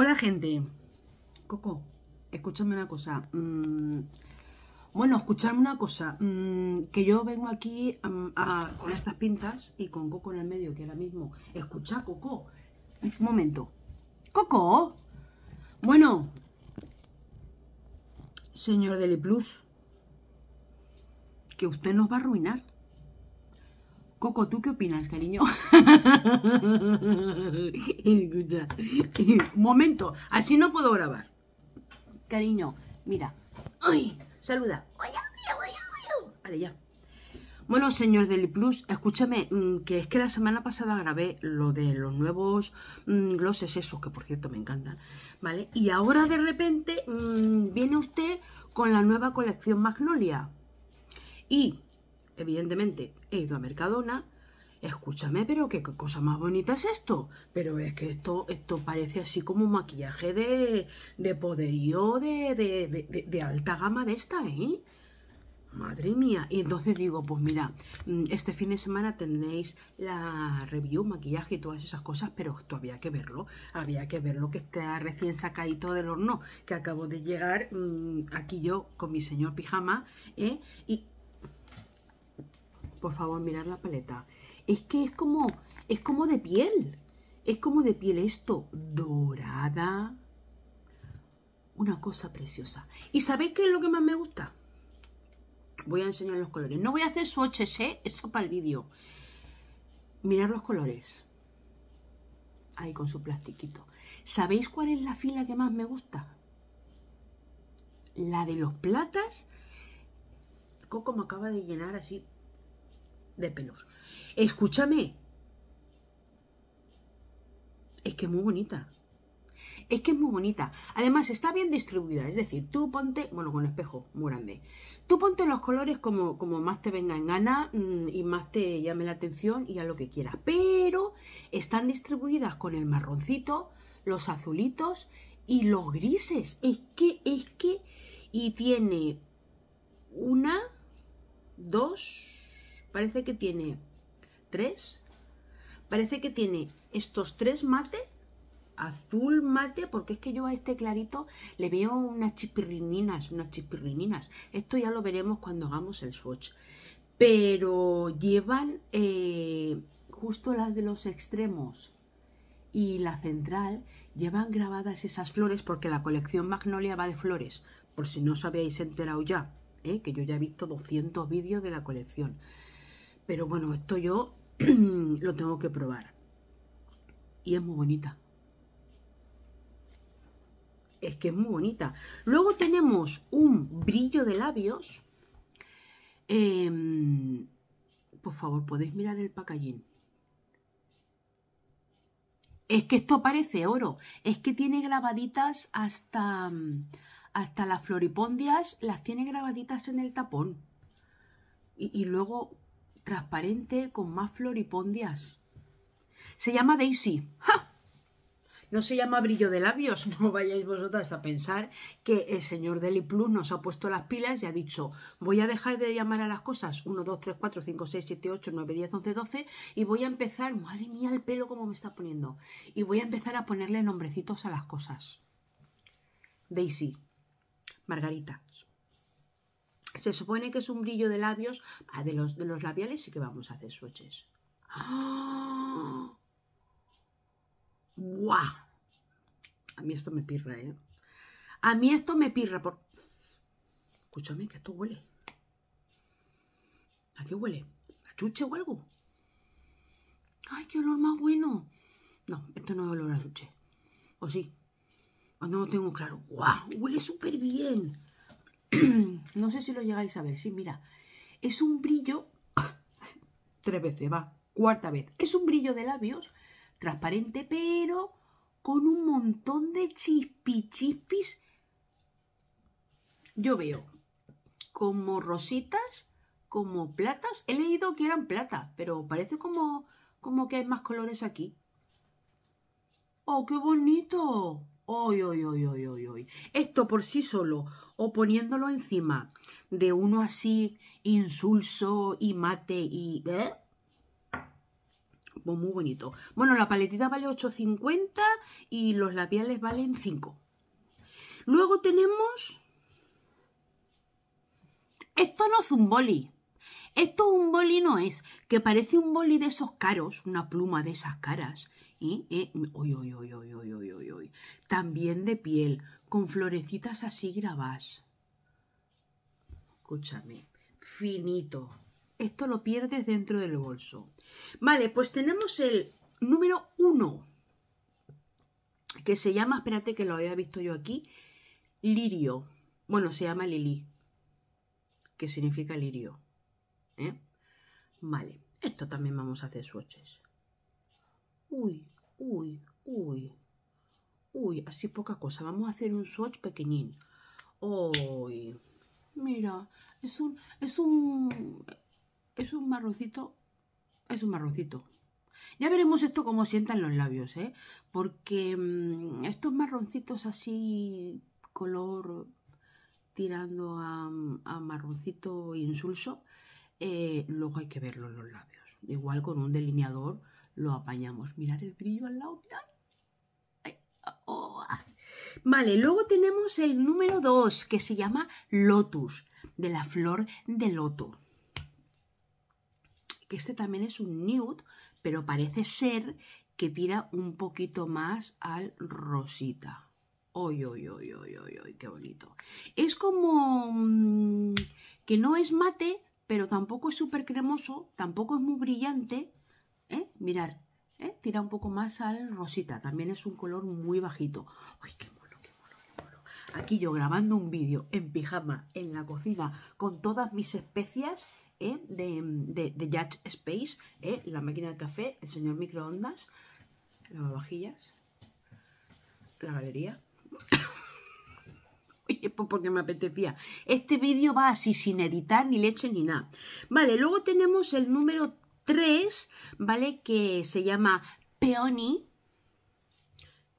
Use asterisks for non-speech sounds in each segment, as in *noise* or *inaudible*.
Hola gente. Coco, escúchame una cosa. Mm, bueno, escúchame una cosa. Mm, que yo vengo aquí mm, con estas pintas y con Coco en el medio, que ahora mismo. Escucha, Coco. Un momento. Coco. Bueno. Señor Deli Plus. Que usted nos va a arruinar. Coco, ¿tú qué opinas, cariño? Momento, así no puedo grabar. Cariño, mira. ¡Ay! Saluda. Vale, ya. Bueno, señor del Plus, escúchame, mm, que es que la semana pasada grabé lo de los nuevos mm, glosses esos, que por cierto me encantan, ¿vale? Y ahora de repente mm, viene usted con la nueva colección Magnolia. Y evidentemente he ido a Mercadona. Escúchame, pero qué, cosa más bonita es esto. Pero es que esto, esto parece así como un maquillaje de, poderío de, alta gama de esta, ¿eh? Madre mía. Y entonces digo, pues mira, mm, este fin de semana tenéis la review, maquillaje y todas esas cosas, pero esto había que verlo. Había que verlo que está recién sacadito del horno, que acabo de llegar mm, aquí yo con mi señor pijama, ¿eh? Y por favor, mirad la paleta. Es que es como, es como de piel. Es como de piel esto, dorada. Una cosa preciosa. ¿Y sabéis qué es lo que más me gusta? Voy a enseñar los colores. No voy a hacer su eso para el vídeo. Mirad los colores. Ahí con su plastiquito. ¿Sabéis cuál es la fila que más me gusta? La de los platas. Coco me acaba de llenar así de pelos. Escúchame. Es que es muy bonita. Es que es muy bonita. Además, está bien distribuida. Es decir, tú ponte, bueno, con espejo muy grande. Tú ponte los colores como, como más te venga en gana mm, y más te llame la atención y a lo que quieras. Pero están distribuidas con el marroncito, los azulitos y los grises. Es que, es que. Y tiene una, dos, Parece que tiene tres. Parece que tiene estos tres mate, azul mate, porque es que yo a este clarito le veo unas chispirrininas unas chispirrininas Esto ya lo veremos cuando hagamos el swatch. Pero llevan eh, justo las de los extremos y la central llevan grabadas esas flores porque la colección Magnolia va de flores, por si no os habéis enterado ya, ¿eh? que yo ya he visto 200 vídeos de la colección. Pero bueno, esto yo *clears throat* lo tengo que probar. Y es muy bonita. Es que es muy bonita. Luego tenemos un brillo de labios. Em, por favor, podéis mirar el packaging. Es que esto parece oro. Es que tiene grabaditas hasta, mm, hasta las floripondias, las tiene grabaditas en el tapón. y luego transparente con más floripondias. Se llama Daisy. ¡Ja! No se llama brillo de labios, *laughs* no vayáis vosotras a pensar que el señor Deli Plus nos ha puesto las pilas y ha dicho voy a dejar de llamar a las cosas 1, 2, 3, 4, 5, 6, 7, 8, 9, 10, 11, 12 y voy a empezar, madre mía el pelo como me está poniendo, y voy a empezar a ponerle nombrecitos a las cosas. Daisy, Margarita, se supone que es un brillo de labios. Ah, de los, de los labiales sí que vamos a hacer swatches. ¡Ah! ¡Guau! A mí esto me pirra, ¿eh? A mí esto me pirra. Por... Escúchame, que esto huele. ¿A qué huele? ¿A chuche o algo? ¡Ay, qué olor más bueno! No, esto no es olor a chuche. ¿O sí? O no lo tengo claro. ¡Guau! Huele súper bien no sé si lo llegáis a ver, sí, mira, es un brillo, *coughs* tres veces, va, cuarta vez, es un brillo de labios transparente, pero con un montón de chispi chispis. Yo veo como rositas, como platas. He leído que eran plata, pero parece como, como que hay más colores aquí. ¡Oh, qué bonito! Esto por sí solo, o poniéndolo encima de uno así, insulso y mate y... ¿eh? Pues muy bonito. Bueno, la paletita vale 8,50 y los labiales valen 5. Luego tenemos... Esto no es un boli. Esto un boli no es, que parece un boli de esos caros, una pluma de esas caras, también de piel, con florecitas así grabás. Escúchame, finito. Esto lo pierdes dentro del bolso. Vale, pues tenemos el número uno, que se llama, espérate que lo había visto yo aquí, lirio. Bueno, se llama lili, que significa lirio. ¿eh? Vale, esto también vamos a hacer swatches. Uy, uy, uy. Uy, así poca cosa. Vamos a hacer un swatch pequeñín. Uy. Mira, es un, es un, es un marroncito, es un marroncito. Ya veremos esto cómo sientan los labios, ¿eh? Porque mm, estos marroncitos así, color tirando a, marroncito insulso, eh, luego hay que verlo en los labios. Igual con un delineador lo apañamos. Mirar el brillo al lado, mirad. Oh, ah. Vale, luego tenemos el número 2 que se llama lotus, de la flor de loto. Que este también es un nude, pero parece ser que tira un poquito más al rosita. ¡Oy, oy, oy, oy, oy, oy! qué bonito! Es como mm, que no es mate, pero tampoco es súper cremoso, tampoco es muy brillante, ¿eh? Mirar, ¿eh? tira un poco más al rosita, también es un color muy bajito. qué mono, qué mono, Aquí yo grabando un vídeo en pijama, en la cocina, con todas mis especias ¿eh? de, de, Judge Space, ¿eh? la máquina de café, el señor microondas, Las vajillas la galería. *coughs* Oye, pues porque me apetecía. Este vídeo va así, sin editar, ni leche, ni nada. Vale, luego tenemos el número Tres, ¿vale? Que se llama Peony,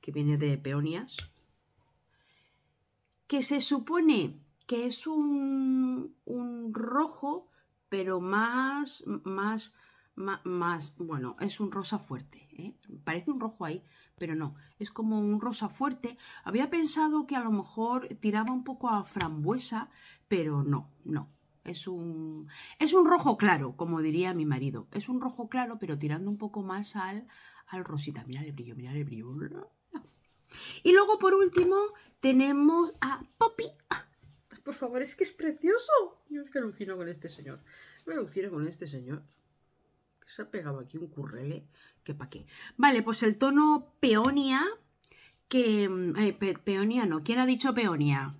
que viene de peonias, que se supone que es un, un rojo, pero más, más, más, bueno, es un rosa fuerte, ¿eh? parece un rojo ahí, pero no, es como un rosa fuerte. Había pensado que a lo mejor tiraba un poco a frambuesa, pero no, no, es un, es un rojo claro, como diría mi marido. Es un rojo claro, pero tirando un poco más al, al rosita. Mira el brillo, mirad el brillo. Y luego, por último, tenemos a Poppy. Ah, por favor, es que es precioso. Yo es que alucino con este señor. Me alucino con este señor. Que se ha pegado aquí un currele. Que pa' qué. Vale, pues el tono peonia. Que... Mm, eh, peonia no. ¿Quién ha dicho peonia?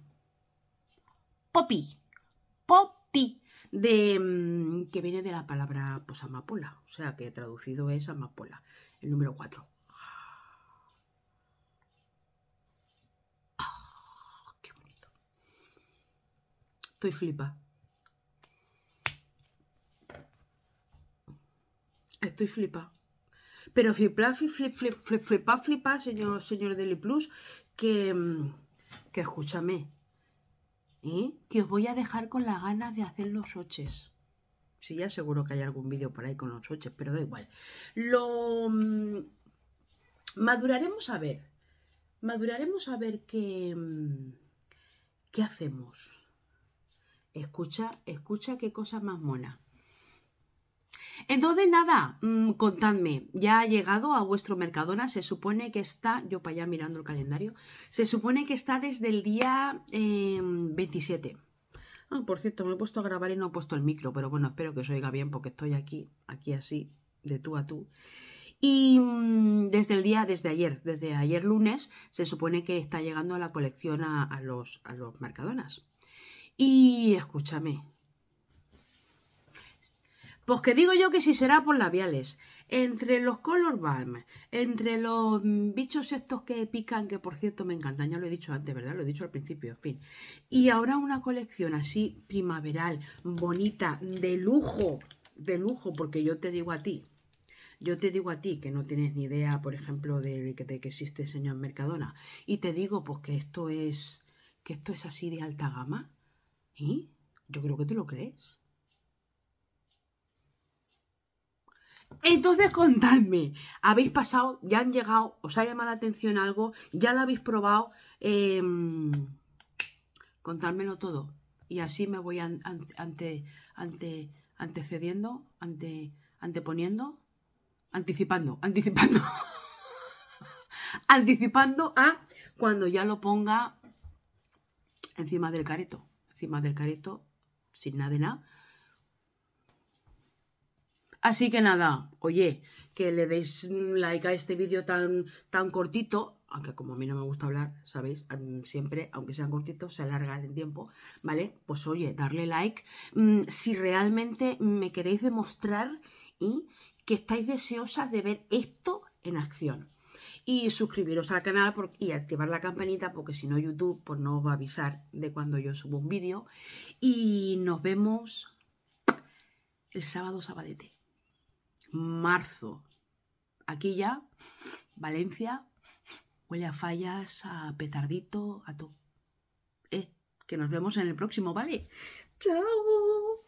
Poppy. Poppy de, mm, que viene de la palabra pues, amapola, o sea que traducido es amapola, el número 4. Ah, Estoy flipa. Estoy flipa. Pero flipa, flip, flip, flipa, flipa, señor, señor Deli Plus, que, mm, que escúchame, que os voy a dejar con las ganas de hacer los oches. Sí, ya seguro que hay algún vídeo por ahí con los oches, pero da igual. Lo mm, maduraremos a ver. Maduraremos a ver qué, mm, qué hacemos. Escucha, escucha qué cosa más mona. Entonces, nada, mm, contadme, ya ha llegado a vuestro Mercadona, se supone que está, yo para allá mirando el calendario, se supone que está desde el día 27. Em, ah, por cierto, me he puesto a grabar y no he puesto el micro, pero bueno, espero que os oiga bien porque estoy aquí, aquí así, de tú a tú. Y mm, desde el día, desde ayer, desde ayer lunes, se supone que está llegando la colección a, los, a los Mercadonas. Y escúchame, pues que digo yo que si será por labiales, entre los color balm, entre los mm, bichos estos que pican, que por cierto me encantan, ya lo he dicho antes, ¿verdad? Lo he dicho al principio, en fin. Y ahora una colección así primaveral, bonita, de lujo, de lujo, porque yo te digo a ti, yo te digo a ti que no tienes ni idea, por ejemplo, de, que existe el señor Mercadona, y te digo pues que esto es, que esto es así de alta gama, ¿y? ¿eh? Yo creo que tú lo crees. Entonces contadme, ¿habéis pasado? ¿Ya han llegado? ¿Os ha llamado la atención algo? ¿Ya lo habéis probado? Em, contadmelo todo. Y así me voy ante, ante, antecediendo, ante, anteponiendo, anticipando, anticipando. *laughs* anticipando a cuando ya lo ponga encima del careto. Encima del careto, sin nada de nada, Así que nada, oye, que le deis like a este vídeo tan, tan cortito, aunque como a mí no me gusta hablar, ¿sabéis? Siempre, aunque sean cortitos, se alargan en tiempo, ¿vale? Pues oye, darle like mm, si realmente me queréis demostrar y que estáis deseosas de ver esto en acción. Y suscribiros al canal y activar la campanita porque si no YouTube pues no os va a avisar de cuando yo subo un vídeo. Y nos vemos el sábado sabadete marzo. Aquí ya, Valencia, huele a fallas, a petardito, a todo. Eh, que nos vemos en el próximo, ¿vale? ¡Chao!